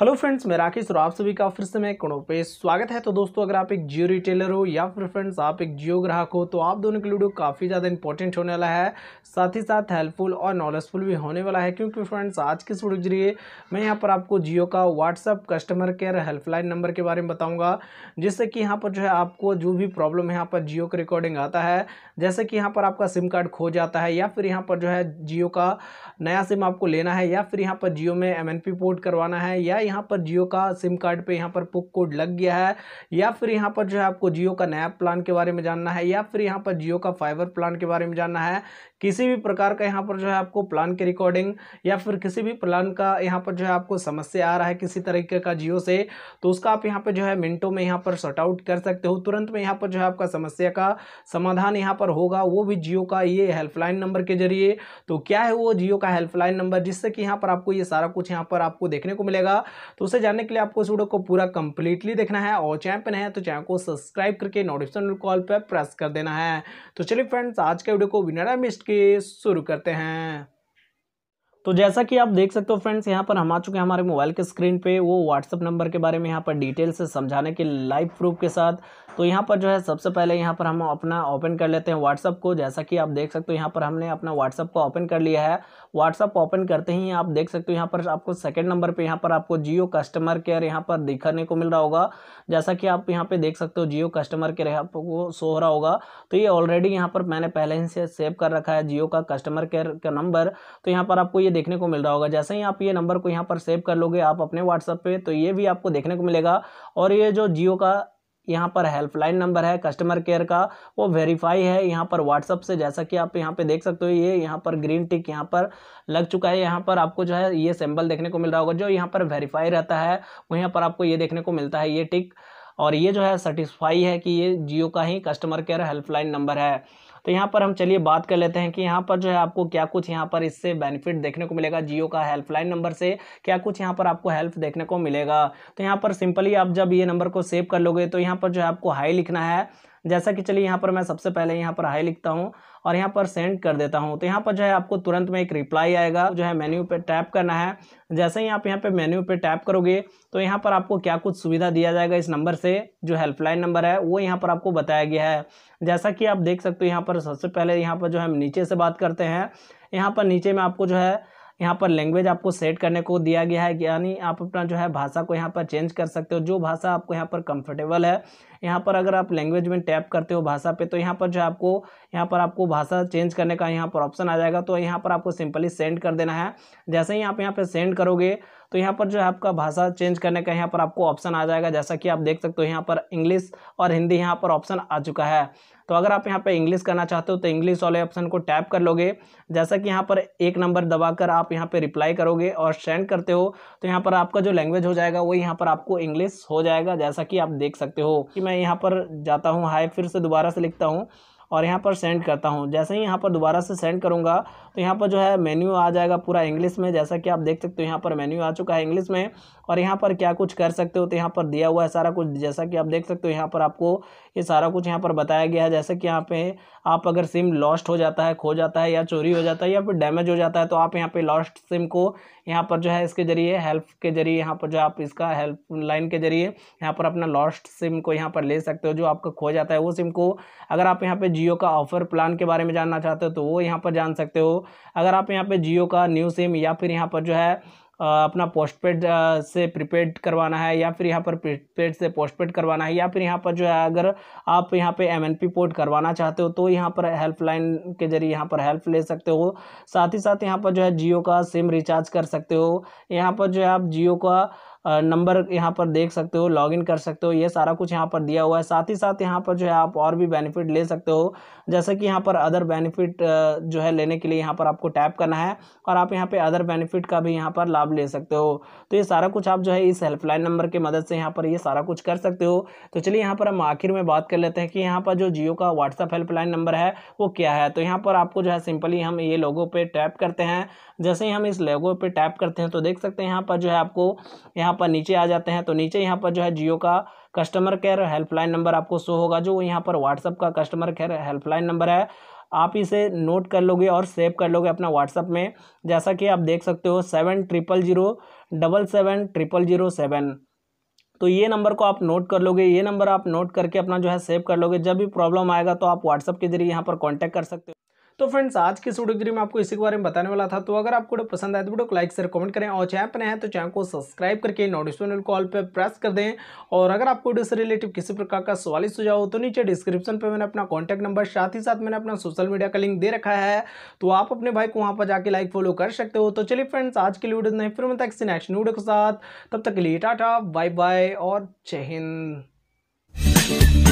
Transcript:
hello friends मैं राकेश और आप सभी का फिर से मैं कणों पे स्वागत है तो दोस्तों अगर आप एक जियो रिटेलर हो या फिर फ्रेंड्स आप एक जियो ग्राहक हो तो आप दोनों के वीडियो काफ़ी ज़्यादा इंपॉर्टेंट होने वाला है साथ ही साथ हेल्पफुल और नॉलेजफुल भी होने वाला है क्योंकि फ्रेंड्स आज के वीडियो के जरिए मैं यहाँ पर आपको जियो का WhatsApp customer care helpline number के बारे में बताऊँगा जिससे कि यहाँ पर जो है आपको जो भी प्रॉब्लम है यहाँ पर जियो का रिकॉर्डिंग आता है जैसे कि यहाँ पर आपका सिम कार्ड खो जाता है या फिर यहाँ पर जो है जियो का नया सिम आपको लेना है या फिर यहाँ पर जियो में एम पोर्ट करवाना है या यहाँ पर जियो का सिम कार्ड पे यहाँ पर पुक कोड लग गया है या फिर यहाँ पर जो है आपको जियो का नया प्लान के बारे में जानना है या फिर यहाँ पर जियो का फाइबर प्लान के बारे में जानना है किसी भी प्रकार का यहाँ पर जो है आपको प्लान के रिकॉर्डिंग या फिर किसी भी प्लान का यहाँ पर जो है आपको समस्या आ रहा है किसी तरीके का जियो से तो उसका आप यहाँ पर जो है मिनटों में यहाँ पर शॉर्ट आउट कर सकते हो तुरंत में यहाँ पर जो है आपका समस्या का समाधान यहाँ पर होगा वो भी जियो का ये हेल्पलाइन नंबर के जरिए तो क्या है वो जियो का हेल्पलाइन नंबर जिससे कि यहाँ पर आपको ये सारा कुछ यहाँ पर आपको देखने को मिलेगा तो उसे जानने के लिए आपको इस वीडियो को पूरा कंप्लीटली देखना है और चैनल पर है तो चैनल को सब्सक्राइब करके नोटिफिकेशन कॉल पर प्रेस कर देना है तो चलिए फ्रेंड्स आज के वीडियो को विनरा मिस्ड की शुरू करते हैं तो जैसा कि आप देख सकते हो फ्रेंड्स यहाँ पर हम आ चुके हैं हमारे मोबाइल के स्क्रीन पे वो व्हाट्सअप नंबर के बारे में यहाँ पर डिटेल से समझाने के लाइव प्रूफ के साथ तो यहाँ पर जो है सबसे पहले यहाँ पर हम अपना ओपन कर लेते हैं व्हाट्सअप को जैसा कि आप देख सकते हो यहाँ पर हमने अपना व्हाट्सअप को ओपन कर लिया है व्हाट्सअप ओपन करते ही आप देख सकते हो यहाँ पर आपको सेकेंड नंबर पर यहाँ पर आपको जियो कस्टमर केयर यहाँ पर दिखाने को मिल रहा होगा जैसा कि आप यहाँ पर देख सकते हो जियो कस्टमर केयर आपको शो हो रहा होगा तो ये ऑलरेडी यहाँ पर मैंने पहले ही सेव कर रखा है जियो का कस्टमर केयर का नंबर तो यहाँ पर आपको ये देखने को मिल रहा होगा जैसे ही आप ये नंबर को यहाँ पर सेव कर लोगे आप अपने व्हाट्सएप पे तो ये भी आपको देखने को मिलेगा और ये जो जियो का यहाँ पर हेल्पलाइन नंबर है कस्टमर केयर का वो वेरीफाई है यहाँ पर व्हाट्सअप से जैसा कि आप यहाँ पे देख सकते हो ये यहाँ पर ग्रीन टिक यहाँ पर लग चुका है यहाँ पर आपको जो है ये सिंबल देखने को मिल रहा होगा जो यहाँ पर वेरीफाई रहता है वहीं पर आपको ये देखने को मिलता है ये टिक और ये जो है सेटिस्फाई है कि ये जियो का ही कस्टमर केयर हेल्पलाइन नंबर है तो यहाँ पर हम चलिए बात कर लेते हैं कि यहाँ पर जो है आपको क्या कुछ यहाँ पर इससे बेनिफिट देखने को मिलेगा जियो का हेल्पलाइन नंबर से क्या कुछ यहाँ पर आपको हेल्प देखने को मिलेगा तो यहाँ पर सिंपली आप जब ये नंबर को सेव कर लोगे तो यहाँ पर जो है आपको हाई लिखना है जैसा कि चलिए यहाँ पर मैं सबसे पहले यहाँ पर हाई लिखता हूँ और यहाँ पर सेंड कर देता हूँ तो यहाँ पर जो है आपको तुरंत में एक रिप्लाई आएगा जो है मेन्यू पे टैप करना है जैसे ही आप यहाँ पे मेन्यू पे टैप करोगे तो यहाँ पर आपको क्या कुछ सुविधा दिया जाएगा इस नंबर से जो हेल्पलाइन नंबर है वो यहाँ पर आपको बताया गया है जैसा कि आप देख सकते हो यहाँ पर सबसे पहले यहाँ पर जो है नीचे से बात करते हैं यहाँ पर नीचे में आपको जो है यहाँ पर लैंग्वेज आपको सेट करने को दिया गया है यानी आप अपना जो है भाषा को यहाँ पर चेंज कर सकते हो जो भाषा आपको यहाँ पर कंफर्टेबल है यहाँ पर अगर आप लैंग्वेज में टैप करते हो भाषा पे तो यहाँ पर जो आपको यहाँ पर आपको भाषा चेंज करने का यहाँ पर ऑप्शन आ जाएगा तो यहाँ पर आपको सिंपली सेंड कर देना है जैसे ही आप यहाँ पर सेंड करोगे तो यहाँ पर जो है आपका भाषा चेंज करने का यहाँ पर आपको ऑप्शन आ जाएगा जैसा कि आप देख सकते हो यहाँ पर इंग्लिश और हिंदी यहाँ पर ऑप्शन आ चुका है तो अगर आप यहाँ पर इंग्लिश करना चाहते हो तो इंग्लिश वाले ऑप्शन को टैप कर लोगे जैसा कि यहाँ पर एक नंबर दबाकर आप यहाँ पर रिप्लाई करोगे और सेंड करते हो तो यहाँ पर आपका जो लैंग्वेज हो जाएगा वो यहाँ पर आपको इंग्लिश हो जाएगा जैसा कि आप देख सकते हो कि मैं यहाँ पर जाता हूँ हाई फिर से दोबारा से लिखता हूँ और यहाँ पर सेंड करता हूँ जैसे ही यहाँ पर दोबारा से सेंड करूँगा तो यहाँ पर जो है मेन्यू आ जाएगा पूरा इंग्लिश में जैसा कि आप देख सकते हो यहाँ पर मेन्यू आ चुका है इंग्लिश में और यहाँ पर क्या कुछ कर सकते हो तो यहाँ पर दिया हुआ है सारा कुछ जैसा कि आप देख सकते हो यहाँ पर आपको ये सारा कुछ यहाँ पर बताया गया है जैसे कि यहाँ पे आप अगर सिम लॉस्ट हो जाता है खो जाता है या चोरी हो जाता है या फिर डैमेज हो जाता है तो आप यहाँ पे लॉस्ट सिम को यहाँ पर जो है इसके ज़रिए हेल्प के ज़रिए यहाँ पर जो आप इसका हेल्प लाइन के ज़रिए यहाँ पर अपना लॉस्ट सिम को यहाँ पर ले सकते हो जो आपका खो जाता है वो सिम को अगर आप यहाँ पर जियो का ऑफर प्लान के बारे में जानना चाहते हो तो वो यहाँ पर जान सकते हो अगर आप यहाँ पर जियो का न्यू सिम या फिर यहाँ पर जो है अपना पोस्टपेड से प्रीपेड करवाना है या फिर यहाँ पर प्रीपेड से पोस्टपेड करवाना है या फिर यहाँ पर जो है अगर आप यहाँ पे एमएनपी पोर्ट करवाना चाहते हो तो यहाँ पर हेल्पलाइन के जरिए यहाँ पर हेल्प ले सकते हो साथ ही साथ यहाँ पर जो है जियो का सिम रिचार्ज कर सकते हो यहाँ पर जो है आप जियो का नंबर यहाँ पर देख सकते हो लॉगिन कर सकते हो ये सारा कुछ यहाँ पर दिया हुआ है साथ ही साथ यहाँ पर जो है आप और भी बेनिफिट ले सकते हो जैसे कि यहाँ पर अदर बेनिफिट जो है लेने के लिए यहाँ पर आपको टैप करना है और आप यहाँ पे अदर बेनिफिट का भी यहाँ पर लाभ ले सकते हो तो ये सारा कुछ आप जो है इस हेल्पलाइन नंबर की मदद से यहाँ पर ये सारा कुछ कर सकते हो तो चलिए यहाँ पर हम आखिर में बात कर लेते हैं कि यहाँ पर जो जियो का व्हाट्सअप हेल्पलाइन नंबर है वो क्या है तो यहाँ पर आपको जो है सिंपली हम ये लोगों पर टैप करते हैं जैसे ही हम इस लोगों पर टैप करते हैं तो देख सकते हैं यहाँ पर जो है आपको यहाँ पर नीचे आ जाते हैं तो नीचे यहाँ पर जो है जियो का कस्टमर केयर हेल्पलाइन नंबर आपको शो होगा जो यहाँ पर व्हाट्सअप का कस्टमर केयर हेल्पलाइन नंबर है आप इसे नोट कर लोगे और सेव कर लोगे अपना व्हाट्सअप में जैसा कि आप देख सकते हो seven triple zero double seven triple zero seven तो ये नंबर को आप नोट कर लोगे ये नंबर आप नोट करके अपना जो है सेव कर लोगे जब भी प्रॉब्लम आएगा तो आप व्हाट्सअप के जरिए यहाँ पर कॉन्टैक्ट कर सकते हो तो फ्रेंड्स आज की वीडियो के में आपको इसी के बारे में बताने वाला था तो अगर आपको वीडियो पसंद आए तो वीडियो को लाइक से कमेंट करें और चैनल पर हैं तो चैनल को सब्सक्राइब करके नोटिफिकेशन कॉल पर प्रेस कर दें और अगर आपको वीडियो से रिलेटिव किसी प्रकार का सवाल ही सुझाव हो तो नीचे डिस्क्रिप्शन पर मैंने अपना कॉन्टैक्ट नंबर साथ ही साथ मैंने अपना सोशल मीडिया का लिंक दे रखा है तो आप अपने भाई को वहाँ पर जाकर लाइक फॉलो कर सकते हो तो चलिए फ्रेंड्स आज के लिए वीडियो नहीं फिर मैं किसी नेक्स्ट वीडियो के साथ तब तक के लिए टाटा बाय बाय और जय हिंद